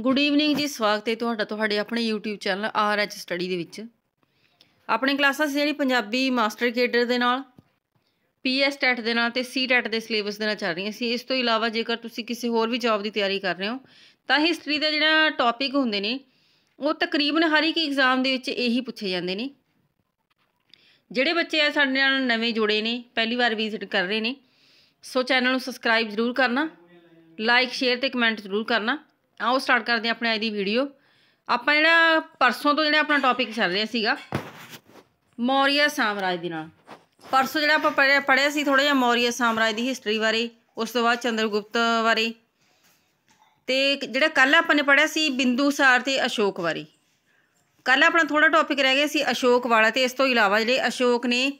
good evening ਜੀ ਸਵਾਗਤ ਹੈ ਤੁਹਾਡਾ ਤੁਹਾਡੇ ਆਪਣੇ YouTube ਚੈਨਲ RH ਸਟੱਡੀ ਦੇ ਵਿੱਚ ਆਪਣੇ ਕਲਾਸਾਂ ਸੀ ਜਿਹੜੀ ਪੰਜਾਬੀ ਮਾਸਟਰ ਕੇਡਰ ਦੇ ਨਾਲ PS ਟੈਟ e ਦੇ ਨਾਲ ਤੇ ਸੀ e ਦੇ ਸਿਲੇਬਸ ਦੇ ਨਾਲ ਚੱਲ ਰਹੀਆਂ ਸੀ ਇਸ ਤੋਂ ਇਲਾਵਾ ਜੇਕਰ ਤੁਸੀਂ ਕਿਸੇ ਹੋਰ ਵੀ ਜੌਬ ਦੀ ਤਿਆਰੀ ਕਰ ਰਹੇ ਹੋ ਤਾਂ ਹਿਸਟਰੀ ਦਾ ਜਿਹੜਾ ਟੌਪਿਕ ਹੁੰਦੇ ਨੇ ਉਹ ਤਕਰੀਬਨ ਹਰ ਇੱਕ ਐਗਜ਼ਾਮ ਦੇ ਵਿੱਚ ਇਹੀ ਪੁੱਛੇ ਜਾਂਦੇ ਨੇ ਜਿਹੜੇ ਬੱਚੇ ਆ ਸਾਡੇ ਨਾਲ ਨਵੇਂ ਜੁੜੇ ਨੇ ਪਹਿਲੀ ਵਾਰ ਵਿਜ਼ਿਟ ਕਰ ਰਹੇ ਨੇ ਸੋ ਚੈਨਲ ਨੂੰ ਸਬਸਕ੍ਰਾਈਬ ਜ਼ਰੂਰ ਕਰਨਾ ਲਾਈਕ ਸ਼ੇਅਰ ਤੇ ਕਮੈਂਟ ਜ਼ਰੂਰ ਕਰਨਾ ਆਓ ਸਟਾਰਟ ਕਰਦੇ ਆਂ ਆਪਣੇ ਅੱਜ ਦੀ ਵੀਡੀਓ ਆਪਾਂ ਜਿਹੜਾ ਪਰਸੋਂ ਤੋਂ ਜਿਹੜਾ ਆਪਣਾ ਟੌਪਿਕ ਚੱਲ ਰਿਹਾ ਸੀਗਾ ਮੌਰੀਆ ਸਾਮਰਾਜ ਦੇ ਨਾਲ ਪਰਸੋਂ ਜਿਹੜਾ ਆਪਾਂ ਪੜਿਆ ਸੀ ਥੋੜਾ ਜਿਹਾ ਮੌਰੀਆ ਸਾਮਰਾਜ ਦੀ ਹਿਸਟਰੀ ਬਾਰੇ ਉਸ ਤੋਂ ਬਾਅਦ ਚੰਦਰਗੁਪਤ ਬਾਰੇ ਤੇ ਜਿਹੜਾ ਕੱਲ ਆਪਾਂ ਨੇ ਪੜਿਆ ਸੀ ਬਿੰਦੂਸਾਰ ਤੇ ਅਸ਼ੋਕ ਬਾਰੇ ਕੱਲ ਆਪਣਾ ਥੋੜਾ ਟੌਪਿਕ ਰਹਿ ਗਿਆ ਸੀ ਅਸ਼ੋਕ ਵਾਲਾ ਤੇ ਇਸ ਤੋਂ ਇਲਾਵਾ ਜਿਹੜੇ ਅਸ਼ੋਕ ਨੇ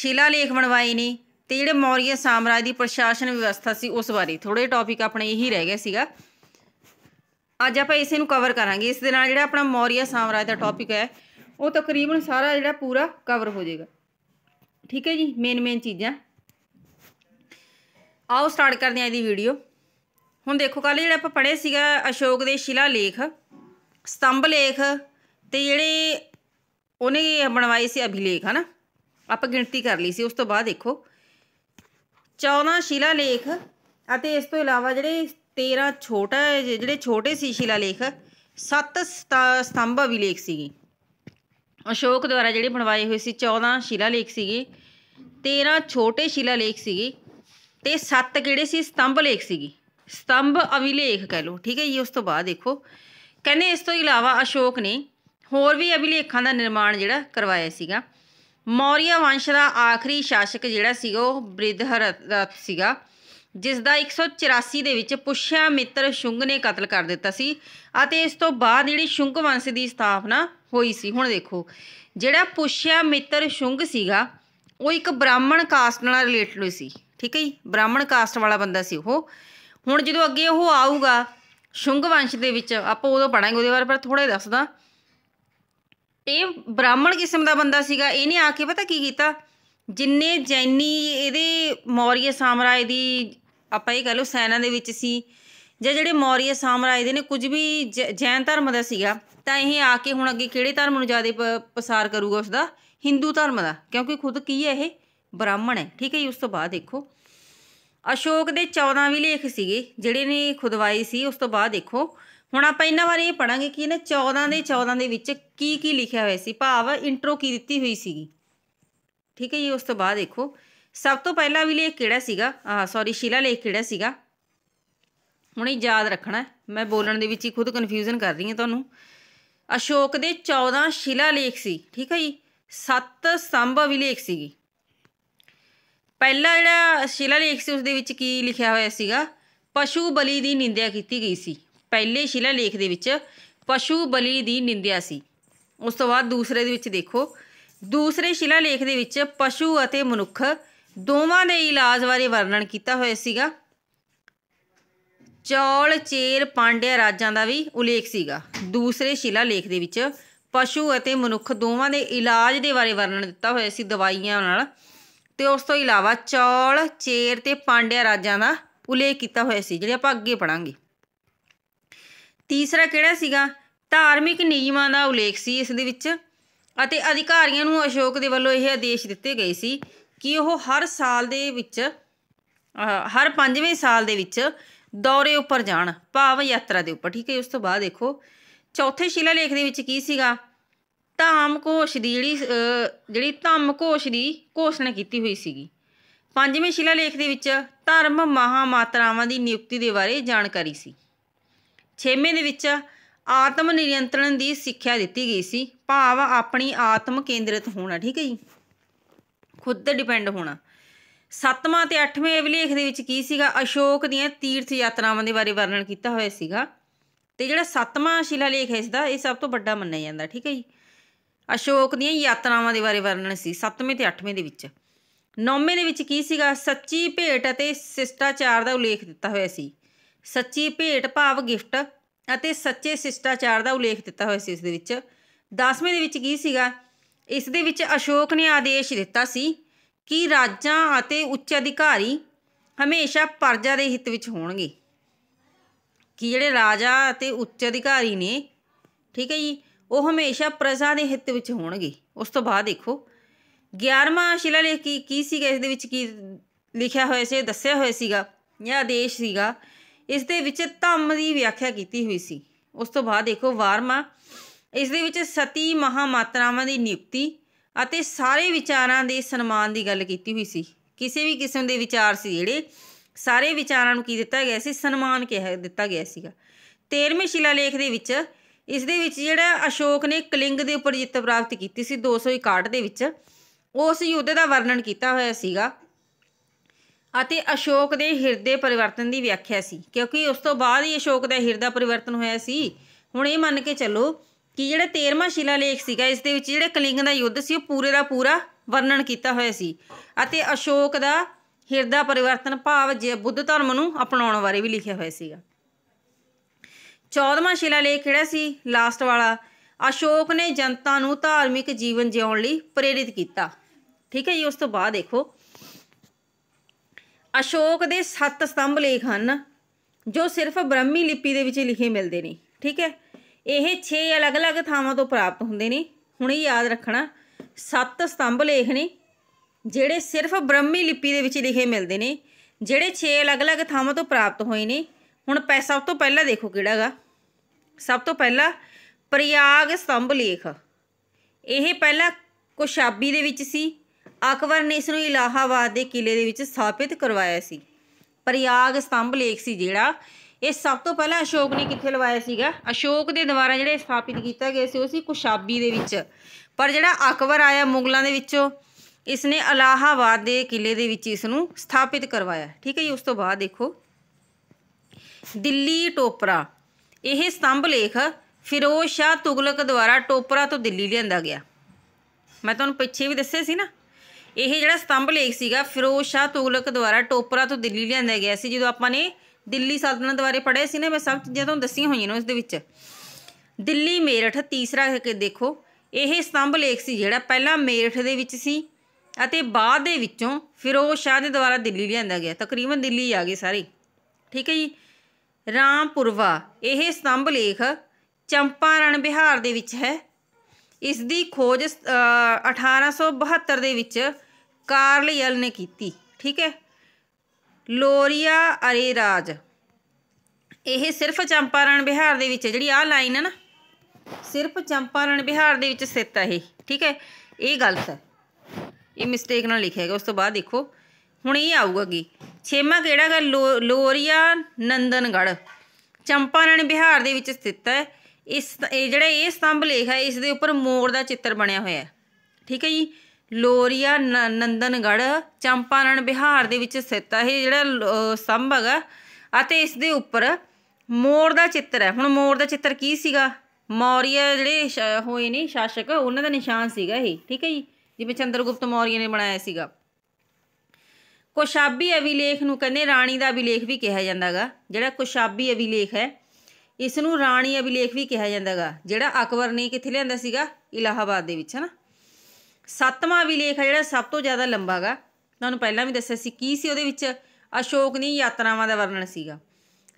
ਸ਼ਿਲਾ ਲੇਖ ਬਣਵਾਏ ਨੇ ਤੇ ਜਿਹੜੇ ਮੌਰੀਆ ਸਾਮਰਾਜ ਦੀ ਪ੍ਰਸ਼ਾਸਨ ਵਿਵਸਥਾ ਸੀ ਉਸ ਬਾਰੇ ਥੋੜੇ ਟੌਪਿਕ ਆਪਣੇ ਇਹੀ ਰਹਿ ਗਿਆ ਸੀਗਾ ਅੱਜ ਆਪਾਂ ਇਸੇ ਨੂੰ ਕਵਰ ਕਰਾਂਗੇ ਇਸ ਦੇ ਨਾਲ ਜਿਹੜਾ ਆਪਣਾ ਮੌਰੀਆ ਸਾਮਰਾਜ ਦਾ ਟੌਪਿਕ ਹੈ ਉਹ ਤਕਰੀਬਨ ਸਾਰਾ ਜਿਹੜਾ ਪੂਰਾ ਕਵਰ ਹੋ ਜਾਏਗਾ ਠੀਕ ਹੈ ਜੀ ਮੇਨ ਮੇਨ ਚੀਜ਼ਾਂ ਆਓ ਸਟਾਰਟ ਕਰਦੇ ਹਾਂ ਇਹਦੀ ਵੀਡੀਓ ਹੁਣ ਦੇਖੋ ਕੱਲ ਜਿਹੜਾ ਆਪਾਂ ਪੜ੍ਹੇ ਸੀਗਾ ਅਸ਼ੋਕ ਦੇ ਸ਼ਿਲਾ ਲੇਖ ਸਤੰਭ ਲੇਖ ਤੇ ਜਿਹੜੇ ਉਹਨੇ ਬਣਵਾਏ ਸੀ ਅਭਿਲੇਖ ਹਨਾ ਆਪਾਂ ਗਿਣਤੀ ਕਰ ਲਈ ਸੀ ਉਸ ਤੋਂ ਬਾਅਦ ਦੇਖੋ 14 ਸ਼ਿਲਾ ਲੇਖ ਅਤੇ ਇਸ ਤੋਂ ਇਲਾਵਾ ਜਿਹੜੇ 13 ਛੋਟਾ ਜਿਹੜੇ ਛੋਟੇ ਸੀ ਸ਼ਿਲਾ ਲੇਖ ਸੱਤ ਸਤੰਭ ਅਭਿਲੇਖ ਸੀਗੇ ਅਸ਼ੋਕ ਦੁਆਰਾ ਜਿਹੜੇ ਬਣਵਾਏ ਹੋਏ ਸੀ 14 ਸ਼ਿਲਾ ਲੇਖ ਸੀਗੇ 13 ਛੋਟੇ ਸ਼ਿਲਾ ਲੇਖ ਸੀਗੇ ਤੇ ਸੱਤ ਕਿਹੜੇ ਸੀ ਸਤੰਭ ਲੇਖ ਸੀਗੇ ਸਤੰਭ ਅਭਿਲੇਖ ਕਹਿ ਲਓ ਠੀਕ ਹੈ ਜੀ ਉਸ ਤੋਂ ਬਾਅਦ ਦੇਖੋ ਕਹਿੰਦੇ ਇਸ ਤੋਂ ਇਲਾਵਾ ਅਸ਼ੋਕ ਨੇ ਹੋਰ ਵੀ ਅਭਿਲੇਖਾਂ ਦਾ ਨਿਰਮਾਣ ਜਿਹੜਾ ਕਰਵਾਇਆ ਸੀਗਾ ਮੌਰੀਆ ਵੰਸ਼ ਦਾ ਆਖਰੀ ਸ਼ਾਸਕ ਜਿਹੜਾ ਸੀਗਾ ਉਹ ਬ੍ਰਿਧਰਤ ਸੀਗਾ ਜਿਸ ਦਾ 184 ਦੇ ਵਿੱਚ ਪੁਸ਼ਿਆ ਮਿੱਤਰ ਸ਼ੁੰਗ ਨੇ ਕਤਲ ਕਰ ਦਿੱਤਾ ਸੀ ਅਤੇ ਇਸ ਤੋਂ ਬਾਅਦ ਜਿਹੜੀ ਸ਼ੁੰਗ ਵੰਸ਼ ਦੀ ਸਥਾਪਨਾ ਹੋਈ ਸੀ ਹੁਣ ਦੇਖੋ ਜਿਹੜਾ ਪੁਸ਼ਿਆ ਮਿੱਤਰ ਸ਼ੁੰਗ ਸੀਗਾ ਉਹ ਇੱਕ ਬ੍ਰਾਹਮਣ ਕਾਸਟ ਨਾਲ ਰਿਲੇਟਡ ਸੀ ਠੀਕ ਹੈ ਜੀ ਬ੍ਰਾਹਮਣ ਕਾਸਟ ਵਾਲਾ ਬੰਦਾ ਸੀ ਉਹ ਹੁਣ ਜਦੋਂ ਅੱਗੇ ਉਹ ਆਊਗਾ ਸ਼ੁੰਗ ਵੰਸ਼ ਦੇ ਵਿੱਚ ਆਪਾਂ ਉਦੋਂ ਪੜਾਂਗੇ ਉਹਦੇ ਬਾਰੇ ਪਰ ਥੋੜਾ ਦੱਸਦਾ ਇਹ ਬ੍ਰਾਹਮਣ ਕਿਸਮ ਦਾ ਬੰਦਾ ਸੀਗਾ ਇਹਨੇ ਆ ਕੇ ਪਤਾ ਕੀ ਕੀਤਾ ਜਿੰਨੇ ਜੈਨੀ ਇਹਦੇ ਮੌਰੀਆ ਸਾਮਰਾਜ ਦੀ ਆਪਾਂ ਇਹ ਕਹ ਲਓ ਸੈਨਾ ਦੇ ਵਿੱਚ ਸੀ ਜਾਂ ਜਿਹੜੇ ਮੌਰੀਆ ਸਾਮਰਾਜ ਦੇ ਨੇ ਕੁਝ ਵੀ ਜੈਨ ਧਰਮ ਦਾ ਸੀਗਾ ਤਾਂ ਇਹ ਆ ਕੇ ਹੁਣ ਅੱਗੇ ਕਿਹੜੇ ਧਰਮ ਨੂੰ ਜ਼ਿਆਦਾ ਪਸਾਰ ਕਰੂਗਾ ਉਸ ਦਾ ਹਿੰਦੂ ਧਰਮ ਦਾ ਕਿਉਂਕਿ ਖੁਦ ਕੀ ਹੈ ਇਹ ਬ੍ਰਾਹਮਣ ਹੈ ਠੀਕ ਹੈ ਜੀ ਉਸ ਤੋਂ ਬਾਅਦ ਦੇਖੋ ਅਸ਼ੋਕ ਦੇ 14 ਵਿਲੇਖ ਸੀਗੇ ਜਿਹੜੇ ਨੇ ਖੁਦਵਾਈ ਸੀ ਉਸ ਤੋਂ ਬਾਅਦ ਦੇਖੋ ਹੁਣ ਆਪਾਂ ਇਹਨਾਂ ਬਾਰੇ ਇਹ ਪੜਾਂਗੇ ਕਿ ਇਹਨਾਂ 14 ਦੇ 14 ਦੇ ਵਿੱਚ ਕੀ ਕੀ ਲਿਖਿਆ ਹੋਇਆ ਸੀ ਭਾਵ ਇੰਟਰੋ ਕੀ ਦਿੱਤੀ ਹੋਈ ਸੀਗੀ ਠੀਕ ਹੈ ਜੀ ਉਸ ਤੋਂ ਬਾਅਦ ਦੇਖੋ ਸਭ ਤੋਂ ਪਹਿਲਾ ਲੇਖ ਕਿਹੜਾ ਸੀਗਾ ਸੌਰੀ ਸ਼ਿਲਾ ਲੇਖ ਕਿਹੜਾ ਸੀਗਾ ਹੁਣ ਇਹ ਯਾਦ ਰੱਖਣਾ ਮੈਂ ਬੋਲਣ ਦੇ ਵਿੱਚ ਹੀ ਖੁਦ ਕਨਫਿਊਜ਼ਨ ਕਰ ਰਹੀ ਹਾਂ ਤੁਹਾਨੂੰ ਅਸ਼ੋਕ ਦੇ 14 ਸ਼ਿਲਾ ਲੇਖ ਸੀ ਠੀਕ ਹੈ ਜੀ 7 ਸੰਭ ਅਭਿਲੇਖ ਸੀਗੀ ਪਹਿਲਾ ਜਿਹੜਾ ਸ਼ਿਲਾ ਲੇਖ ਸੀ ਉਸ ਦੇ ਵਿੱਚ ਕੀ ਲਿਖਿਆ ਹੋਇਆ ਸੀਗਾ ਪਸ਼ੂ ਬਲੀ ਦੀ ਨਿੰਦਿਆ ਕੀਤੀ ਗਈ ਸੀ ਪਹਿਲੇ ਸ਼ਿਲਾ ਲੇਖ ਦੇ ਵਿੱਚ ਪਸ਼ੂ ਬਲੀ ਦੀ ਨਿੰਦਿਆ ਸੀ ਉਸ ਤੋਂ ਬਾਅਦ ਦੂਸਰੇ ਦੇ ਵਿੱਚ ਦੇਖੋ ਦੂਸਰੇ ਸ਼ਿਲਾ ਲੇਖ ਦੇ ਵਿੱਚ ਪਸ਼ੂ ਅਤੇ ਮਨੁੱਖ ਦੋਵਾਂ ਦੇ ਇਲਾਜ ਬਾਰੇ ਵਰਣਨ ਕੀਤਾ ਹੋਇਆ ਸੀਗਾ ਚੌਲ ਚੇਰ ਪਾਂਡਿਆ ਰਾਜਾਂ ਦਾ ਵੀ ਉਲੇਖ ਸੀਗਾ ਦੂਸਰੇ ਸ਼ਿਲਾ ਲੇਖ ਦੇ ਵਿੱਚ ਪਸ਼ੂ ਅਤੇ ਮਨੁੱਖ ਦੋਵਾਂ ਦੇ ਇਲਾਜ ਦੇ ਬਾਰੇ ਵਰਣਨ ਦਿੱਤਾ ਹੋਇਆ ਸੀ ਦਵਾਈਆਂ ਨਾਲ ਤੇ ਉਸ ਤੋਂ ਇਲਾਵਾ ਚੌਲ ਚੇਰ ਤੇ ਪਾਂਡਿਆ ਰਾਜਾਂ ਦਾ ਉਲੇਖ ਕੀਤਾ ਹੋਇਆ ਸੀ ਜਿਹੜੇ ਆਪਾਂ ਅੱਗੇ ਪੜਾਂਗੇ ਤੀਸਰਾ ਕਿਹੜਾ ਸੀਗਾ ਧਾਰਮਿਕ ਨਿਯਮਾਂ ਦਾ ਉਲੇਖ ਸੀ ਇਸ ਦੇ ਵਿੱਚ ਅਤੇ ਅਧਿਕਾਰੀਆਂ ਨੂੰ ਅਸ਼ੋਕ ਦੇ ਵੱਲੋਂ ਇਹ ਆਦੇਸ਼ ਦਿੱਤੇ ਗਏ ਸੀ ਕਿ ਉਹ ਹਰ ਸਾਲ ਦੇ ਵਿੱਚ ਹਰ ਪੰਜਵੇਂ ਸਾਲ ਦੇ ਵਿੱਚ ਦੌਰੇ ਉੱਪਰ ਜਾਣ ਭਾਵ ਯਾਤਰਾ ਦੇ ਉੱਪਰ ਠੀਕ ਹੈ ਉਸ ਤੋਂ ਬਾਅਦ ਦੇਖੋ ਚੌਥੇ ਸ਼ਿਲਾ ਲੇਖ ਦੇ ਵਿੱਚ ਕੀ ਸੀਗਾ ਧਾਮ ਘੋਸ਼ ਦੀ ਜਿਹੜੀ ਜਿਹੜੀ ਧਾਮ ਘੋਸ਼ ਦੀ ਘੋਸ਼ਣਾ ਕੀਤੀ ਹੋਈ ਸੀਗੀ ਪੰਜਵੇਂ ਸ਼ਿਲਾ ਲੇਖ ਦੇ ਵਿੱਚ ਧਰਮ ਮਹਾ ਮਾਤਰਾਵਾਂ ਦੀ ਨਿਯੁਕਤੀ ਦੇ ਬਾਰੇ ਜਾਣਕਾਰੀ ਸੀ ਛੇਵੇਂ ਦੇ ਵਿੱਚ ਆਤਮ ਨਿਯੰਤਰਣ ਦੀ ਸਿੱਖਿਆ ਦਿੱਤੀ ਗਈ ਸੀ ਭਾਵ ਆਪਣੀ ਆਤਮ ਕੇਂਦਰਿਤ ਹੋਣਾ ਠੀਕ ਹੈ ਜੀ ਖੁਦ ਤੇ ਡਿਪੈਂਡ ਹੋਣਾ ਸੱਤਵਾਂ ਤੇ ਅੱਠਵੇਂ ਅਭਿਲੇਖ ਦੇ ਵਿੱਚ ਕੀ ਸੀਗਾ ਅਸ਼ੋਕ ਦੀਆਂ ਤੀਰਥ ਯਾਤਰਾਵਾਂ ਦੇ ਬਾਰੇ ਵਰਣਨ ਕੀਤਾ ਹੋਇਆ ਸੀਗਾ ਤੇ ਜਿਹੜਾ ਸੱਤਵਾਂ ਸ਼ਿਲਾਲੇਖ ਹੈ ਇਸ ਦਾ ਇਹ ਸਭ ਤੋਂ ਵੱਡਾ ਮੰਨਿਆ ਜਾਂਦਾ ਠੀਕ ਹੈ ਜੀ ਅਸ਼ੋਕ ਦੀਆਂ ਯਾਤਰਾਵਾਂ ਦੇ ਬਾਰੇ ਵਰਣਨ ਸੀ ਸੱਤਵੇਂ ਤੇ ਅੱਠਵੇਂ ਦੇ ਵਿੱਚ ਨੌਵੇਂ ਦੇ ਵਿੱਚ ਕੀ ਸੀਗਾ ਸੱਚੀ ਭੇਟ ਅਤੇ ਸਿਸ਼ਟਾਚਾਰ ਦਾ ਉਲੇਖ ਦਿੱਤਾ ਹੋਇਆ ਸੀ ਸੱਚੀ ਭੇਟ ਭਾਵ ਗਿਫਟ ਅਤੇ ਸੱਚੇ ਸਿਸ਼ਟਾਚਾਰ ਦਾ ਉਲੇਖ ਦਿੱਤਾ ਹੋਇਆ ਸੀ ਇਸ ਦੇ ਵਿੱਚ 10ਵੇਂ ਦੇ ਵਿੱਚ ਕੀ ਸੀਗਾ ਇਸ ਦੇ ਵਿੱਚ ਅਸ਼ੋਕ ਨੇ ਆਦੇਸ਼ ਦਿੱਤਾ ਸੀ ਕਿ ਰਾਜਾਂ ਅਤੇ ਉੱਚ ਅਧਿਕਾਰੀ ਹਮੇਸ਼ਾ ਪਰਜਾ ਦੇ ਹਿੱਤ ਵਿੱਚ ਹੋਣਗੇ ਕਿ ਜਿਹੜੇ ਰਾਜਾ ਅਤੇ ਉੱਚ ਅਧਿਕਾਰੀ ਨੇ ਠੀਕ ਹੈ ਜੀ ਉਹ ਹਮੇਸ਼ਾ ਪ੍ਰਜਾ ਦੇ ਹਿੱਤ ਵਿੱਚ ਹੋਣਗੇ ਉਸ ਤੋਂ ਬਾਅਦ ਦੇਖੋ 11ਵਾਂ ਸ਼ਿਲਾਲੇਖ ਕੀ ਕੀ ਸੀਗਾ ਇਸ ਦੇ ਵਿੱਚ ਕੀ ਲਿਖਿਆ ਹੋਇਆ ਸੀ ਦੱਸਿਆ ਹੋਇਆ ਸੀਗਾ ਇਹ ਆਦੇਸ਼ ਸੀਗਾ ਇਸ ਦੇ ਵਿੱਚ ਧੰਮ ਦੀ ਵਿਆਖਿਆ ਕੀਤੀ ਹੋਈ ਸੀ ਉਸ ਤੋਂ ਬਾਅਦ ਦੇਖੋ 12ਵਾਂ ਇਸ ਦੇ ਵਿੱਚ ਸਤੀ ਮਹਾਮਾਤਰਾਵਾਂ ਦੀ ਨਿਯੁਕਤੀ ਅਤੇ ਸਾਰੇ ਵਿਚਾਰਾਂ ਦੇ ਸਨਮਾਨ ਦੀ ਗੱਲ ਕੀਤੀ ਹੋਈ ਸੀ ਕਿਸੇ ਵੀ ਕਿਸਮ ਦੇ ਵਿਚਾਰ ਸੀ ਜਿਹੜੇ ਸਾਰੇ ਵਿਚਾਰਾਂ ਨੂੰ ਕੀ ਦਿੱਤਾ ਗਿਆ ਸੀ ਸਨਮਾਨ ਕਿਹਾ ਦਿੱਤਾ ਗਿਆ ਸੀਗਾ 13ਵੇਂ ਸ਼ਿਲਾਲੇਖ ਦੇ ਵਿੱਚ ਇਸ ਦੇ ਵਿੱਚ ਜਿਹੜਾ ਅਸ਼ੋਕ ਨੇ ਕਲਿੰਗ ਦੇ ਉੱਪਰ ਜਿੱਤ ਪ੍ਰਾਪਤ ਕੀਤੀ ਸੀ 261 ਦੇ ਵਿੱਚ ਉਸ ਯੁੱਧ ਦਾ ਵਰਣਨ ਕੀਤਾ ਹੋਇਆ ਸੀਗਾ ਅਤੇ ਅਸ਼ੋਕ ਦੇ ਹਿਰਦੇ ਪਰਿਵਰਤਨ ਦੀ ਵਿਆਖਿਆ ਸੀ ਕਿਉਂਕਿ ਉਸ ਤੋਂ ਬਾਅਦ ਹੀ ਅਸ਼ੋਕ ਦਾ ਹਿਰਦਾ ਪਰਿਵਰਤਨ ਹੋਇਆ ਸੀ ਹੁਣ ਇਹ ਮੰਨ ਕੇ ਚੱਲੋ ਕਿ ਜਿਹੜਾ 13ਵਾਂ ਸ਼ਿਲਾਲੇਖ ਸੀਗਾ ਇਸ ਦੇ ਵਿੱਚ ਜਿਹੜਾ ਕਲਿੰਗ ਦਾ ਯੁੱਧ ਸੀ ਉਹ ਪੂਰੇ ਦਾ ਪੂਰਾ ਵਰਣਨ ਕੀਤਾ ਹੋਇਆ ਸੀ ਅਤੇ ਅਸ਼ੋਕ ਦਾ ਹਿਰਦਾ ਪਰਿਵਰਤਨ ਭਾਵ ਜੇ ਬੁੱਧ ਧਰਮ ਨੂੰ ਅਪਣਾਉਣ ਬਾਰੇ ਵੀ ਲਿਖਿਆ ਹੋਇਆ ਸੀਗਾ 14ਵਾਂ ਸ਼ਿਲਾਲੇਖ ਕਿਹੜਾ ਸੀ ਲਾਸਟ ਵਾਲਾ ਅਸ਼ੋਕ ਨੇ ਜਨਤਾ ਨੂੰ ਧਾਰਮਿਕ ਜੀਵਨ ਜਿਉਣ ਲਈ ਪ੍ਰੇਰਿਤ ਕੀਤਾ ਠੀਕ ਹੈ ਜੀ ਉਸ ਤੋਂ ਬਾਅਦ ਦੇਖੋ ਅਸ਼ੋਕ ਦੇ 7 ਸਤੰਭ ਲੇਖ ਹਨ ਜੋ ਸਿਰਫ ਬ੍ਰਹਮੀ ਲਿਪੀ ਦੇ ਵਿੱਚ ਲਿਖੇ ਮਿਲਦੇ ਨੇ ਠੀਕ ਹੈ ਇਹ 6 ਅਲੱਗ-ਅਲੱਗ ਥਾਵਾਂ ਤੋਂ ਪ੍ਰਾਪਤ ਹੁੰਦੇ ਨੇ ਹੁਣ ਇਹ ਯਾਦ ਰੱਖਣਾ ਸੱਤ ਸਤੰਭ ਲੇਖ ਨੇ ਜਿਹੜੇ ਸਿਰਫ ਬ੍ਰਹਮੀ ਲਿਪੀ ਦੇ ਵਿੱਚ ਲਿਖੇ ਮਿਲਦੇ ਨੇ ਜਿਹੜੇ 6 ਅਲੱਗ-ਅਲੱਗ ਥਾਵਾਂ ਤੋਂ ਪ੍ਰਾਪਤ ਹੋਏ ਨੇ ਹੁਣ ਸਭ ਤੋਂ ਪਹਿਲਾਂ ਦੇਖੋ ਕਿਹੜਾਗਾ ਸਭ ਤੋਂ ਪਹਿਲਾਂ ਪ੍ਰਿਆਗ ਸਤੰਭ ਲੇਖ ਇਹ ਪਹਿਲਾਂ ਕੋਸ਼ਾਬੀ ਦੇ ਵਿੱਚ ਸੀ ਅਕਬਰ ਨੇ ਇਸ ਨੂੰ ਇਲਾਹਾਬਾਦ ਦੇ ਕਿਲੇ ਦੇ ਵਿੱਚ ਸਥਾਪਿਤ ਕਰਵਾਇਆ ਸੀ ਪ੍ਰਿਆਗ ਸਤੰਭ ਲੇਖ ਸੀ ਜਿਹੜਾ ਇਹ ਸਭ ਤੋਂ ਪਹਿਲਾਂ ਅਸ਼ੋਕ ਨੇ ਕਿੱਥੇ ਲਵਾਇਆ ਸੀਗਾ ਅਸ਼ੋਕ ਦੇ ਦੁਆਰਾ ਜਿਹੜੇ ਸਥਾਪਿਤ ਕੀਤਾ ਗਿਆ ਸੀ ਉਹ ਸੀ ਕੁਸ਼ਾਬੀ ਦੇ ਵਿੱਚ ਪਰ ਜਿਹੜਾ ਅਕਬਰ ਆਇਆ ਮੁਗਲਾਂ ਦੇ ਵਿੱਚੋਂ ਇਸ ਨੇ ਅਲਾਹਾਬਾਦ ਦੇ ਕਿਲੇ ਦੇ ਵਿੱਚ ਇਸ ਨੂੰ ਸਥਾਪਿਤ ਕਰਵਾਇਆ ਠੀਕ ਹੈ ਜੀ ਉਸ ਤੋਂ ਬਾਅਦ ਦੇਖੋ ਦਿੱਲੀ ਟੋਪਰਾ ਇਹ ਸਤੰਭ ਲੇਖ ਫਿਰੋਜ਼ ਸ਼ਾਹ ਤੁਗਲਕ ਦੁਆਰਾ ਟੋਪਰਾ ਤੋਂ ਦਿੱਲੀ ਲਿਆਂਦਾ ਗਿਆ ਮੈਂ ਤੁਹਾਨੂੰ ਪਿੱਛੇ ਵੀ ਦੱਸਿਆ ਸੀ ਨਾ ਇਹ ਜਿਹੜਾ ਸਤੰਭ ਲੇਖ ਸੀਗਾ ਫਿਰੋਜ਼ ਸ਼ਾਹ ਤੁਗਲਕ ਦੁਆਰਾ ਟੋਪਰਾ ਤੋਂ ਦਿੱਲੀ ਲਿਆਂਦਾ ਗਿਆ ਸੀ ਜਦੋਂ ਆਪਾਂ ਨੇ ਦਿੱਲੀ ਸਲਤਨਤ ਬਾਰੇ ਪੜ੍ਹੇ ਸੀ ਨਾ ਮੈਂ ਸਭ ਚੀਜ਼ਾਂ ਤੁਹਾਨੂੰ ਦੱਸੀਆਂ ਹੋਈਆਂ ਨੇ ਉਸ ਦੇ ਵਿੱਚ ਦਿੱਲੀ ਮੇਰਠ ਤੀਸਰਾ ਕਿ ਦੇਖੋ ਇਹ ਸਤੰਭ ਲੇਖ ਸੀ ਜਿਹੜਾ ਪਹਿਲਾਂ ਮੇਰਠ ਦੇ ਵਿੱਚ ਸੀ ਅਤੇ ਬਾਅਦ ਦੇ ਵਿੱਚੋਂ ਫਿਰੋਜ਼ ਸ਼ਾਹ ਦੇ ਦੁਆਰਾ ਦਿੱਲੀ ਲਿਆਂਦਾ ਗਿਆ ਤਕਰੀਬਨ ਦਿੱਲੀ ਆ ਗਏ ਸਾਰੇ ਠੀਕ ਹੈ ਜੀ ਰਾਮਪੁਰਵਾ ਇਹ ਸਤੰਭ ਲੇਖ ਚੰਪਾਰਣ ਬਿਹਾਰ ਦੇ ਵਿੱਚ ਹੈ ਇਸ ਦੀ ਖੋਜ 1872 ਦੇ ਵਿੱਚ ਕਾਰਲ ਯਲ ਨੇ ਕੀਤੀ ਠੀਕ ਹੈ ਲੋਰੀਆ ਅਰੇ ਰਾਜ ਇਹ ਸਿਰਫ ਚੰਪਾਰਨ ਬਿਹਾਰ ਦੇ ਵਿੱਚ ਜਿਹੜੀ ਆ ਲਾਈਨ ਹੈ ਨਾ ਸਿਰਫ ਚੰਪਾਰਨ ਬਿਹਾਰ ਦੇ ਵਿੱਚ ਸਥਿਤ ਹੈ ਇਹ ਠੀਕ ਹੈ ਇਹ ਗਲਤ ਹੈ ਇਹ ਮਿਸਟੇਕ ਨਾਲ ਲਿਖਿਆ ਗਿਆ ਉਸ ਤੋਂ ਬਾਅਦ ਦੇਖੋ ਹੁਣ ਇਹ ਆਊਗਾ ਕੀ ਛੇਮਾ ਕਿਹੜਾ ਹੈ ਲੋਰੀਆ ਨੰਦਨਗੜ ਚੰਪਾਰਨ ਬਿਹਾਰ ਦੇ ਵਿੱਚ ਸਥਿਤ ਹੈ ਇਸ ਇਹ ਜਿਹੜਾ ਇਹ ਸਤੰਭ ਲੇਖ ਹੈ ਇਸ ਦੇ ਉੱਪਰ ਮੋਰ ਦਾ ਚਿੱਤਰ ਬਣਿਆ ਹੋਇਆ ਹੈ ਠੀਕ ਹੈ ਜੀ ਲੋਰੀਆ ਨੰਦਨਗੜ ਚੰਪਾਰਣ ਬਿਹਾਰ ਦੇ ਵਿੱਚ ਸਥਿਤ ਹੈ ਇਹ ਜਿਹੜਾ ਸੰਭ ਹੈਗਾ ਅਤੇ ਇਸ ਦੇ ਉੱਪਰ ਮੋਰ ਦਾ ਚਿੱਤਰ ਹੈ ਹੁਣ ਮੋਰ ਦਾ ਚਿੱਤਰ ਕੀ ਸੀਗਾ ਮੌਰੀਆ ਜਿਹੜੇ ਹੋਏ ਨੇ ਸ਼ਾਸਕ ਉਹਨਾਂ ਦਾ ਨਿਸ਼ਾਨ ਸੀਗਾ ਇਹ ਠੀਕ ਹੈ ਜੀ ਜਿਵੇਂ ਚੰਦਰਗੁਪਤ ਮੌਰੀਆ ਨੇ ਬਣਾਇਆ ਸੀਗਾ ਕੁਸ਼ਾਬੀ ਅਭਿਲੇਖ ਨੂੰ ਕਹਿੰਦੇ ਰਾਣੀ ਦਾ ਅਭਿਲੇਖ ਵੀ ਕਿਹਾ ਜਾਂਦਾਗਾ ਜਿਹੜਾ ਕੁਸ਼ਾਬੀ ਅਭਿਲੇਖ ਹੈ ਇਸ ਨੂੰ ਰਾਣੀ ਅਭਿਲੇਖ ਵੀ ਕਿਹਾ ਜਾਂਦਾਗਾ ਜਿਹੜਾ ਅਕਬਰ ਨੇ ਕਿੱਥੇ ਲਿਆਂਦਾ ਸੀਗਾ ਇਲਾਹਾਬਾਦ ਦੇ ਵਿੱਚ ਹਨਾ ਸੱਤਵਾਂ ਵਿਲੇਖ ਆ ਜਿਹੜਾ ਸਭ ਤੋਂ ਜ਼ਿਆਦਾ ਲੰਬਾ ਹੈਗਾ ਤੁਹਾਨੂੰ ਪਹਿਲਾਂ ਵੀ ਦੱਸਿਆ ਸੀ ਕੀ ਸੀ ਉਹਦੇ ਵਿੱਚ ਅਸ਼ੋਕ ਦੀ ਯਾਤਰਾਵਾਂ ਦਾ ਵਰਣਨ ਸੀਗਾ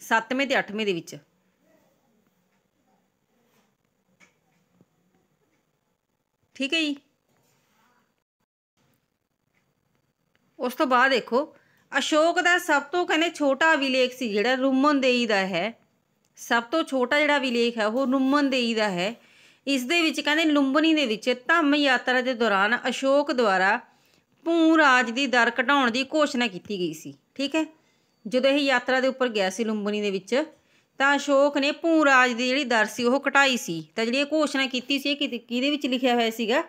ਸੱਤਵੇਂ ਤੇ ਅੱਠਵੇਂ ਦੇ ਵਿੱਚ ਠੀਕ ਹੈ ਜੀ ਉਸ ਤੋਂ ਬਾਅਦ ਦੇਖੋ ਅਸ਼ੋਕ ਦਾ ਸਭ ਤੋਂ ਕਹਿੰਦੇ ਛੋਟਾ ਵਿਲੇਖ ਸੀ ਜਿਹੜਾ ਰੁਮਨਦੇਈ ਦਾ ਹੈ ਸਭ ਤੋਂ ਛੋਟਾ ਜਿਹੜਾ ਵਿਲੇਖ ਹੈ ਉਹ ਰੁਮਨਦੇਈ ਦਾ ਹੈ ਇਸ ਦੇ ਵਿੱਚ ਕਹਿੰਦੇ ਲੁੰਬਨੀ ਦੇ ਵਿੱਚ ਧੰਮ ਯਾਤਰਾ ਦੇ ਦੌਰਾਨ ਅਸ਼ੋਕ ਦੁਆਰਾ ਭੂ ਰਾਜ ਦੀ ਦਰ ਘਟਾਉਣ ਦੀ ਘੋਸ਼ਣਾ ਕੀਤੀ ਗਈ ਸੀ ਠੀਕ ਹੈ ਜਦੋਂ ਇਹ ਯਾਤਰਾ ਦੇ ਉੱਪਰ ਗਿਆ ਸੀ ਲੁੰਬਨੀ ਦੇ ਵਿੱਚ ਤਾਂ ਅਸ਼ੋਕ ਨੇ ਭੂ ਰਾਜ ਦੀ ਜਿਹੜੀ ਦਰ ਸੀ ਉਹ ਘਟਾਈ ਸੀ ਤਾਂ ਜਿਹੜੀ ਇਹ ਘੋਸ਼ਣਾ ਕੀਤੀ ਸੀ ਕਿਹਦੇ ਵਿੱਚ ਲਿਖਿਆ ਹੋਇਆ ਸੀਗਾ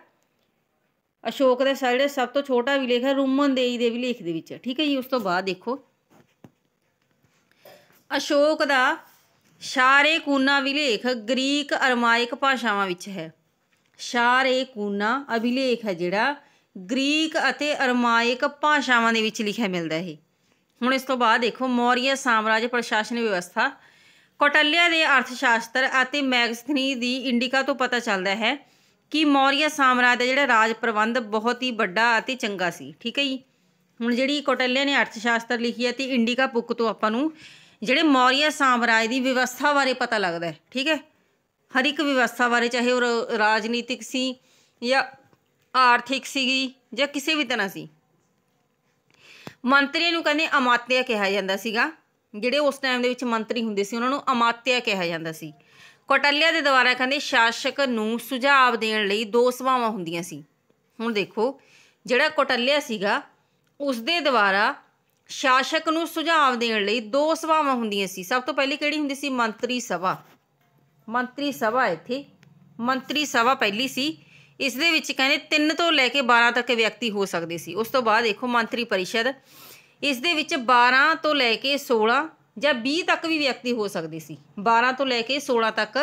ਅਸ਼ੋਕ ਦੇ ਸਾਰੇ ਸਭ ਤੋਂ ਛੋਟਾ ਵੀ ਲੇਖ ਹੈ ਦੇਈ ਦੇ ਵੀ ਲੇਖ ਦੇ ਵਿੱਚ ਠੀਕ ਹੈ ਜੀ ਉਸ ਤੋਂ ਬਾਅਦ ਦੇਖੋ ਅਸ਼ੋਕ ਦਾ ਸ਼ਾਰੇਕੂਨਾ ਵਿਲੇਖ ਗ੍ਰੀਕ ਅਰਮਾਇਕ ਭਾਸ਼ਾਵਾਂ ਵਿੱਚ ਹੈ ਸ਼ਾਰੇਕੂਨਾ ਅਭਿਲੇਖ ਹੈ ਜਿਹੜਾ ਗ੍ਰੀਕ ਅਤੇ ਅਰਮਾਇਕ ਭਾਸ਼ਾਵਾਂ ਦੇ ਵਿੱਚ ਲਿਖਿਆ ਮਿਲਦਾ ਹੈ ਹੁਣ ਇਸ ਤੋਂ ਬਾਅਦ ਦੇਖੋ ਮੌਰੀਆ ਸਾਮਰਾਜ ਪ੍ਰਸ਼ਾਸਨ ਵਿਵਸਥਾ ਕੌਟਲਿਆ ਦੇ ਅਰਥ ਸ਼ਾਸਤਰ ਅਤੇ ਮੈਗਸਥਨੀ ਦੀ ਇੰਡੀਕਾ ਤੋਂ ਪਤਾ ਚੱਲਦਾ ਹੈ ਕਿ ਮੌਰੀਆ ਸਾਮਰਾਜ ਦਾ ਜਿਹੜਾ ਰਾਜ ਪ੍ਰਬੰਧ ਬਹੁਤ ਹੀ ਵੱਡਾ ਅਤੇ ਚੰਗਾ ਸੀ ਠੀਕ ਹੈ ਜੀ ਹੁਣ ਜਿਹੜੀ ਕੌਟਲਿਆ ਨੇ ਅਰਥ ਸ਼ਾਸਤਰ ਲਿਖੀ ਹੈ ਤੇ ਇੰਡੀਕਾ ਬੁੱਕ ਤੋਂ ਆਪਾਂ ਨੂੰ ਜਿਹੜੇ ਮੌਰੀਆ ਸਾਮਰਾਜ ਦੀ ਵਿਵਸਥਾ ਬਾਰੇ ਪਤਾ ਲੱਗਦਾ ਠੀਕ ਹੈ ਹਰ ਇੱਕ ਵਿਵਸਥਾ ਬਾਰੇ ਚਾਹੇ ਉਹ ਰਾਜਨੀਤਿਕ ਸੀ ਜਾਂ ਆਰਥਿਕ ਸੀਗੀ ਜਾਂ ਕਿਸੇ ਵੀ ਤਰ੍ਹਾਂ ਸੀ ਮੰਤਰੀ ਨੂੰ ਕਹਿੰਦੇ ਅਮਾਤਿਆ ਕਿਹਾ ਜਾਂਦਾ ਸੀਗਾ ਜਿਹੜੇ ਉਸ ਟਾਈਮ ਦੇ ਵਿੱਚ ਮੰਤਰੀ ਹੁੰਦੇ ਸੀ ਉਹਨਾਂ ਨੂੰ ਅਮਾਤਿਆ ਕਿਹਾ ਜਾਂਦਾ ਸੀ ਕੋਟਲਿਆ ਦੇ ਦੁਆਰਾ ਕਹਿੰਦੇ ਸ਼ਾਸਕ ਨੂੰ ਸੁਝਾਅ ਦੇਣ ਲਈ ਦੋ ਸਭਾਵਾਂ ਹੁੰਦੀਆਂ ਸੀ ਹੁਣ ਦੇਖੋ ਜਿਹੜਾ ਕੋਟਲਿਆ ਸੀਗਾ ਉਸ ਦੇ ਦੁਆਰਾ ਸ਼ਾਸਕ ਨੂੰ ਸੁਝਾਅ ਦੇਣ ਲਈ ਦੋ ਸਭਾਵਾਂ ਹੁੰਦੀਆਂ ਸੀ ਸਭ ਤੋਂ ਪਹਿਲੀ ਕਿਹੜੀ ਹੁੰਦੀ ਸੀ ਮੰਤਰੀ ਸਭਾ ਮੰਤਰੀ ਸਭਾ ਇੱਥੇ ਮੰਤਰੀ ਸਭਾ ਪਹਿਲੀ ਸੀ ਇਸ ਦੇ ਵਿੱਚ ਕਹਿੰਦੇ 3 ਤੋਂ ਲੈ ਕੇ 12 ਤੱਕ ਵਿਅਕਤੀ ਹੋ ਸਕਦੇ ਸੀ ਉਸ ਤੋਂ ਬਾਅਦ ਦੇਖੋ ਮੰਤਰੀ ਪਰਿਸ਼ਦ ਇਸ ਦੇ ਵਿੱਚ 12 ਤੋਂ ਲੈ ਕੇ 16 ਜਾਂ 20 ਤੱਕ ਵੀ ਵਿਅਕਤੀ ਹੋ ਸਕਦੇ ਸੀ 12 ਤੋਂ ਲੈ ਕੇ 16 ਤੱਕ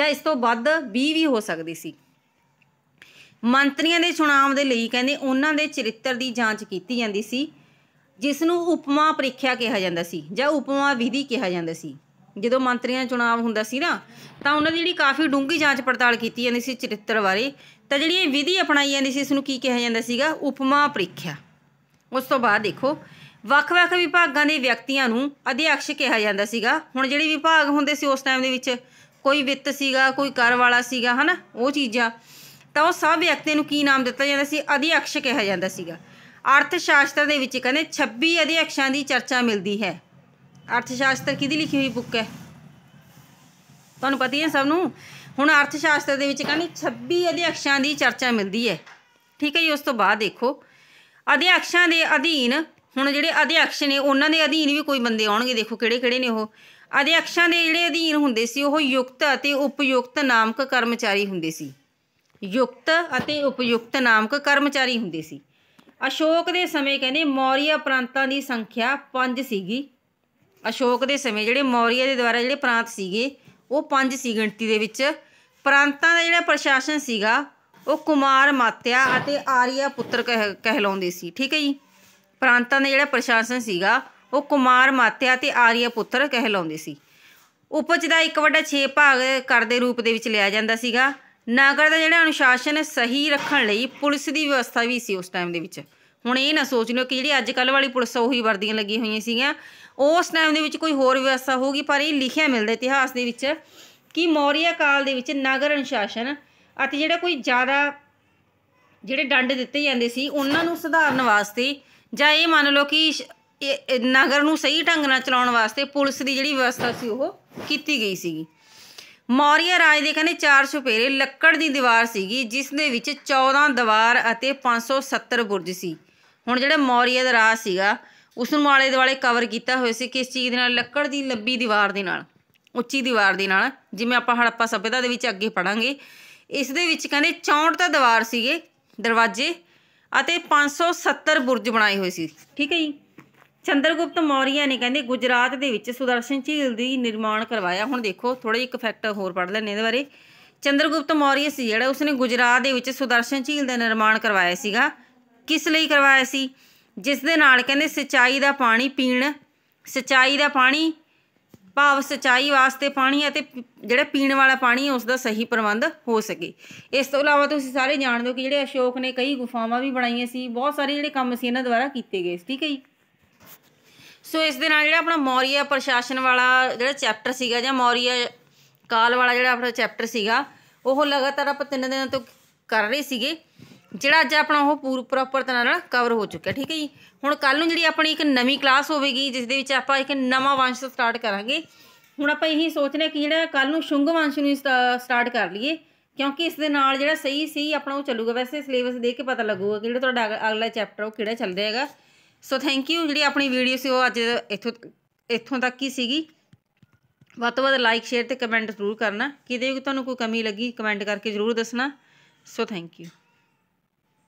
ਜਾਂ ਇਸ ਤੋਂ ਵੱਧ 20 ਵੀ ਹੋ ਸਕਦੇ ਸੀ ਮੰਤਰੀਆਂ ਦੇ ਚੋਣਾਂ ਦੇ ਲਈ ਕਹਿੰਦੇ ਉਹਨਾਂ ਦੇ ਚਰਿੱਤਰ ਦੀ ਜਾਂਚ ਕੀਤੀ ਜਾਂਦੀ ਸੀ ਜਿਸ ਨੂੰ ਉਪਮਾ ਪ੍ਰੀਖਿਆ ਕਿਹਾ ਜਾਂਦਾ ਸੀ ਜਾਂ ਉਪਮਾ ਵਿਧੀ ਕਿਹਾ ਜਾਂਦਾ ਸੀ ਜਦੋਂ ਮੰਤਰੀਆਂ ਚੁਣਾਵ ਹੁੰਦਾ ਸੀ ਨਾ ਤਾਂ ਉਹਨਾਂ ਦੀ ਜਿਹੜੀ ਕਾਫੀ ਡੂੰਗੀ ਜਾਂਚ ਪੜਤਾਲ ਕੀਤੀ ਜਾਂਦੀ ਸੀ ਚਰਿੱਤਰ ਬਾਰੇ ਤਾਂ ਜਿਹੜੀ ਇਹ ਵਿਧੀ ਅਪਣਾਈ ਜਾਂਦੀ ਸੀ ਇਸ ਨੂੰ ਕੀ ਕਿਹਾ ਜਾਂਦਾ ਸੀਗਾ ਉਪਮਾ ਪ੍ਰੀਖਿਆ ਉਸ ਤੋਂ ਬਾਅਦ ਦੇਖੋ ਵੱਖ-ਵੱਖ ਵਿਭਾਗਾਂ ਦੇ ਵਿਅਕਤੀਆਂ ਨੂੰ ਅਧਿਆਕਸ਼ ਕਿਹਾ ਜਾਂਦਾ ਸੀਗਾ ਹੁਣ ਜਿਹੜੇ ਵਿਭਾਗ ਹੁੰਦੇ ਸੀ ਉਸ ਟਾਈਮ ਦੇ ਵਿੱਚ ਕੋਈ ਵਿੱਤ ਸੀਗਾ ਕੋਈ ਕਰ ਵਾਲਾ ਸੀਗਾ ਹਨਾ ਉਹ ਚੀਜ਼ਾਂ ਤਾਂ ਉਹ ਸਭ ਵਿਅਕਤੀ ਨੂੰ ਕੀ ਨਾਮ ਦਿੱਤਾ ਜਾਂਦਾ ਸੀ ਅਧਿਆਕਸ਼ ਕਿਹਾ ਜਾਂਦਾ ਸੀਗਾ ਅਰਥ ਸ਼ਾਸਤਰ ਦੇ ਵਿੱਚ ਕਹਿੰਦੇ 26 ਅਧਿਆਖਾਂ ਦੀ ਚਰਚਾ ਮਿਲਦੀ ਹੈ ਅਰਥ ਸ਼ਾਸਤਰ ਕਿਹਦੀ ਲਿਖੀ ਹੋਈ ਬੁੱਕ ਹੈ ਤੁਹਾਨੂੰ ਪਤਾ ਹੀ ਹੈ ਸਭ ਨੂੰ ਹੁਣ ਅਰਥ ਸ਼ਾਸਤਰ ਦੇ ਵਿੱਚ ਕਹਿੰਦੇ 26 ਅਧਿਆਖਾਂ ਦੀ ਚਰਚਾ ਮਿਲਦੀ ਹੈ ਠੀਕ ਹੈ ਜੀ ਉਸ ਤੋਂ ਬਾਅਦ ਦੇਖੋ ਅਧਿਆਖਾਂ ਦੇ ਅਧੀਨ ਹੁਣ ਜਿਹੜੇ ਅਧਿਆਕਸ਼ ਨੇ ਉਹਨਾਂ ਦੇ ਅਧੀਨ ਵੀ ਕੋਈ ਬੰਦੇ ਆਉਣਗੇ ਦੇਖੋ ਕਿਹੜੇ ਕਿਹੜੇ ਨੇ ਉਹ ਅਧਿਆਕਸ਼ਾਂ ਦੇ ਜਿਹੜੇ ਅਧੀਨ ਹੁੰਦੇ ਸੀ ਉਹ ਯੁਕਤ ਅਤੇ ਉਪਯੁਕਤ ਨਾਮਕ ਕਰਮਚਾਰੀ ਹੁੰਦੇ ਸੀ ਯੁਕਤ ਅਤੇ ਉਪਯੁਕਤ ਨਾਮਕ ਕਰਮਚਾਰੀ ਹੁੰਦੇ ਸੀ ਅਸ਼ੋਕ ਦੇ ਸਮੇਂ ਕਹਿੰਦੇ ਮੌਰੀਆ ਪ੍ਰਾਂਤਾਂ ਦੀ ਸੰਖਿਆ 5 ਸੀਗੀ ਅਸ਼ੋਕ ਦੇ ਸਮੇਂ ਜਿਹੜੇ ਮੌਰੀਆ ਦੇ ਦੁਆਰਾ ਜਿਹੜੇ ਪ੍ਰਾਂਤ ਸੀਗੇ ਉਹ 5 ਸੀ ਗਿਣਤੀ ਦੇ ਵਿੱਚ ਪ੍ਰਾਂਤਾਂ ਦਾ ਜਿਹੜਾ ਪ੍ਰਸ਼ਾਸਨ ਸੀਗਾ ਉਹ ਕੁਮਾਰ ਮਾਤਿਆ ਅਤੇ ਆਰੀਆ ਪੁੱਤਰ ਕਹਿਲਾਉਂਦੇ ਸੀ ਠੀਕ ਹੈ ਜੀ ਪ੍ਰਾਂਤਾਂ ਦਾ ਜਿਹੜਾ ਪ੍ਰਸ਼ਾਸਨ ਸੀਗਾ ਉਹ ਕੁਮਾਰ ਮਾਤਿਆ ਤੇ ਆਰੀਆ ਪੁੱਤਰ ਕਹਿਲਾਉਂਦੇ ਸੀ ਉਪਜ ਦਾ ਇੱਕ ਵੱਡਾ 6 ਭਾਗ ਕਰਦੇ ਰੂਪ ਦੇ ਵਿੱਚ ਲਿਆ ਜਾਂਦਾ ਸੀਗਾ ਨਾਗਰ ਦਾ ਜਿਹੜਾ ਅਨੁਸ਼ਾਸਨ ਹੈ ਸਹੀ ਰੱਖਣ ਲਈ ਪੁਲਿਸ ਦੀ ਵਿਵਸਥਾ ਵੀ ਸੀ ਉਸ ਟਾਈਮ ਦੇ ਵਿੱਚ ਹੁਣ ਇਹ ਨਾ ਸੋਚ ਲਿਓ ਕਿ ਜਿਹੜੀ ਅੱਜ ਕੱਲ ਵਾਲੀ ਪੁਲਿਸ ਉਹੀ ਵਰਦੀਆਂ ਲੱਗੀਆਂ ਹੋਈਆਂ ਸੀਗੀਆਂ ਉਸ ਟਾਈਮ ਦੇ ਵਿੱਚ ਕੋਈ ਹੋਰ ਵਿਵਸਥਾ ਹੋਊਗੀ ਪਰ ਇਹ ਲਿਖਿਆ ਮਿਲਦਾ ਇਤਿਹਾਸ ਦੇ ਵਿੱਚ ਕਿ ਮੌਰੀਆ ਕਾਲ ਦੇ ਵਿੱਚ ਨਗਰ ਅਨੁਸ਼ਾਸਨ ਅਤੇ ਜਿਹੜਾ ਕੋਈ ਜ਼ਿਆਦਾ ਜਿਹੜੇ ਡੰਡ ਦਿੱਤੇ ਜਾਂਦੇ ਸੀ ਉਹਨਾਂ ਨੂੰ ਸੁਧਾਰਨ ਵਾਸਤੇ ਜਾਂ ਇਹ ਮੰਨ ਲਓ ਕਿ ਨਗਰ ਨੂੰ ਸਹੀ ਢੰਗ ਨਾਲ ਚਲਾਉਣ ਵਾਸਤੇ ਪੁਲਿਸ ਦੀ ਜਿਹੜੀ ਵਿਵਸਥਾ ਸੀ ਉਹ ਕੀਤੀ ਗਈ ਸੀਗੀ ਮੌਰੀਆ ਰਾਜ ਦੇ ਕਹਿੰਦੇ ਚਾਰ ਸੁਪੇਰੇ ਲੱਕੜ ਦੀ ਦੀਵਾਰ ਸੀਗੀ ਜਿਸ ਦੇ ਵਿੱਚ 14 ਦੀਵਾਰ ਅਤੇ 570 ਬੁਰਜ ਸੀ ਹੁਣ ਜਿਹੜਾ ਮੌਰੀਆ ਦਾ ਰਾਜ ਸੀਗਾ ਉਸ ਨੂੰ ਆਲੇ ਦੁਆਲੇ ਕਵਰ ਕੀਤਾ ਹੋਇਆ ਸੀ ਕਿਸ ਚੀਜ਼ ਦੇ ਨਾਲ ਲੱਕੜ ਦੀ ਲੰਬੀ ਦੀਵਾਰ ਦੇ ਨਾਲ ਉੱਚੀ ਦੀਵਾਰ ਦੇ ਨਾਲ ਜਿਵੇਂ ਆਪਾਂ ਹੜੱਪਾ ਸਭਿਅਤਾ ਦੇ ਵਿੱਚ ਅੱਗੇ ਪੜਾਂਗੇ ਇਸ ਦੇ ਵਿੱਚ ਕਹਿੰਦੇ 64 ਤਾਂ ਦੀਵਾਰ ਸੀਗੇ ਦਰਵਾਜ਼ੇ ਅਤੇ 570 ਬੁਰਜ ਬਣਾਏ ਹੋਏ ਸੀ ਠੀਕ ਹੈ ਜੀ ਚੰਦਰਗੁਪਤ ਮੌਰੀਆ ਨੇ ਕਹਿੰਦੇ ਗੁਜਰਾਤ ਦੇ ਵਿੱਚ ਸੁਦਰਸ਼ਨ ਝੀਲ ਦੀ ਨਿਰਮਾਣ ਕਰਵਾਇਆ ਹੁਣ ਦੇਖੋ ਥੋੜਾ ਇੱਕ ਫੈਕਟ ਹੋਰ ਪੜ੍ਹ ਲੈਣੇ ਇਹਦੇ ਬਾਰੇ ਚੰਦਰਗੁਪਤ ਮੌਰੀਆ ਸੀ ਜਿਹੜਾ ਉਸਨੇ ਗੁਜਰਾਤ ਦੇ ਵਿੱਚ ਸੁਦਰਸ਼ਨ ਝੀਲ ਦਾ ਨਿਰਮਾਣ ਕਰਵਾਇਆ ਸੀਗਾ ਕਿਸ ਲਈ ਕਰਵਾਇਆ ਸੀ ਜਿਸ ਦੇ ਨਾਲ ਕਹਿੰਦੇ ਸਿੰਚਾਈ ਦਾ ਪਾਣੀ ਪੀਣ ਸਿੰਚਾਈ ਦਾ ਪਾਣੀ ਭਾਵ ਸਿੰਚਾਈ ਵਾਸਤੇ ਪਾਣੀ ਅਤੇ ਜਿਹੜਾ ਪੀਣ ਵਾਲਾ ਪਾਣੀ ਉਸ ਦਾ ਸਹੀ ਪ੍ਰਬੰਧ ਹੋ ਸਕੇ ਇਸ ਤੋਂ ਇਲਾਵਾ ਤੁਸੀਂ ਸਾਰੇ ਜਾਣਦੇ ਹੋ ਕਿ ਜਿਹੜੇ ਅਸ਼ੋਕ ਨੇ ਕਈ ਗੁਫਾਵਾਂ ਵੀ ਬਣਾਈਆਂ ਸੀ ਬਹੁਤ ਸਾਰੇ ਜਿਹੜੇ ਕੰਮ ਸੀ ਇਹਨਾਂ ਦੁਆਰਾ ਕੀਤੇ ਗਏ ਠੀਕ ਹੈ ਜੀ ਸੋ ਇਸ ਦੇ ਨਾਲ ਜਿਹੜਾ ਆਪਣਾ ਮੌਰੀਆ ਪ੍ਰਸ਼ਾਸਨ ਵਾਲਾ ਜਿਹੜਾ ਚੈਪਟਰ ਸੀਗਾ ਜਾਂ ਮੌਰੀਆ ਕਾਲ ਵਾਲਾ ਜਿਹੜਾ ਆਪਣਾ ਚੈਪਟਰ ਸੀਗਾ ਉਹ ਲਗਾਤਾਰ ਆਪਾਂ ਤਿੰਨ ਦਿਨਾਂ ਤੋਂ ਕਰ ਰਹੇ ਸੀਗੇ ਜਿਹੜਾ ਅੱਜ ਆਪਣਾ ਉਹ ਪੂਰ ਪ੍ਰੋਪਰ ਤਰ੍ਹਾਂ ਨਾਲ ਕਵਰ ਹੋ ਚੁੱਕਿਆ ਠੀਕ ਹੈ ਜੀ ਹੁਣ ਕੱਲ ਨੂੰ ਜਿਹੜੀ ਆਪਣੀ ਇੱਕ ਨਵੀਂ ਕਲਾਸ ਹੋਵੇਗੀ ਜਿਸ ਦੇ ਵਿੱਚ ਆਪਾਂ ਇੱਕ ਨਵਾਂ ਵੰਸ਼ ਸਟਾਰਟ ਕਰਾਂਗੇ ਹੁਣ ਆਪਾਂ ਇਹੀ ਸੋਚਨੇ ਕਿ ਜਿਹੜਾ ਕੱਲ ਨੂੰ ਸ਼ੁੰਗ ਵੰਸ਼ ਨੂੰ ਸਟਾਰਟ ਕਰ ਲਈਏ ਕਿਉਂਕਿ ਇਸ ਦੇ ਨਾਲ ਜਿਹੜਾ ਸਹੀ ਸਹੀ ਆਪਣਾ ਉਹ ਚੱਲੂਗਾ ਵੈਸੇ ਸਿਲੇਬਸ ਦੇਖ ਕੇ ਪਤਾ ਲੱਗੂਗਾ ਕਿ ਜਿਹੜਾ ਤੁਹਾਡਾ ਅਗਲਾ ਚੈਪਟਰ ਉਹ ਕਿਹੜਾ ਚੱਲ ਰਿਹਾ ਹੈਗਾ ਸੋ ਥੈਂਕ ਯੂ ਜਿਹੜੀ ਆਪਣੀ ਵੀਡੀਓ ਸੀ ਉਹ ਅੱਜ ਇੱਥੋਂ ਇੱਥੋਂ ਤੱਕ ਹੀ ਸੀਗੀ ਵੱਧ ਤੋਂ ਵੱਧ ਲਾਈਕ ਸ਼ੇਅਰ ਤੇ ਕਮੈਂਟ ਜ਼ਰੂਰ ਕਰਨਾ ਕਿਤੇ ਵੀ ਤੁਹਾਨੂੰ ਕੋਈ ਕਮੀ ਲੱਗੀ ਕਮੈਂਟ ਕਰਕੇ ਜ਼ਰੂਰ ਦੱਸਣਾ ਸੋ ਥੈਂਕ ਯੂ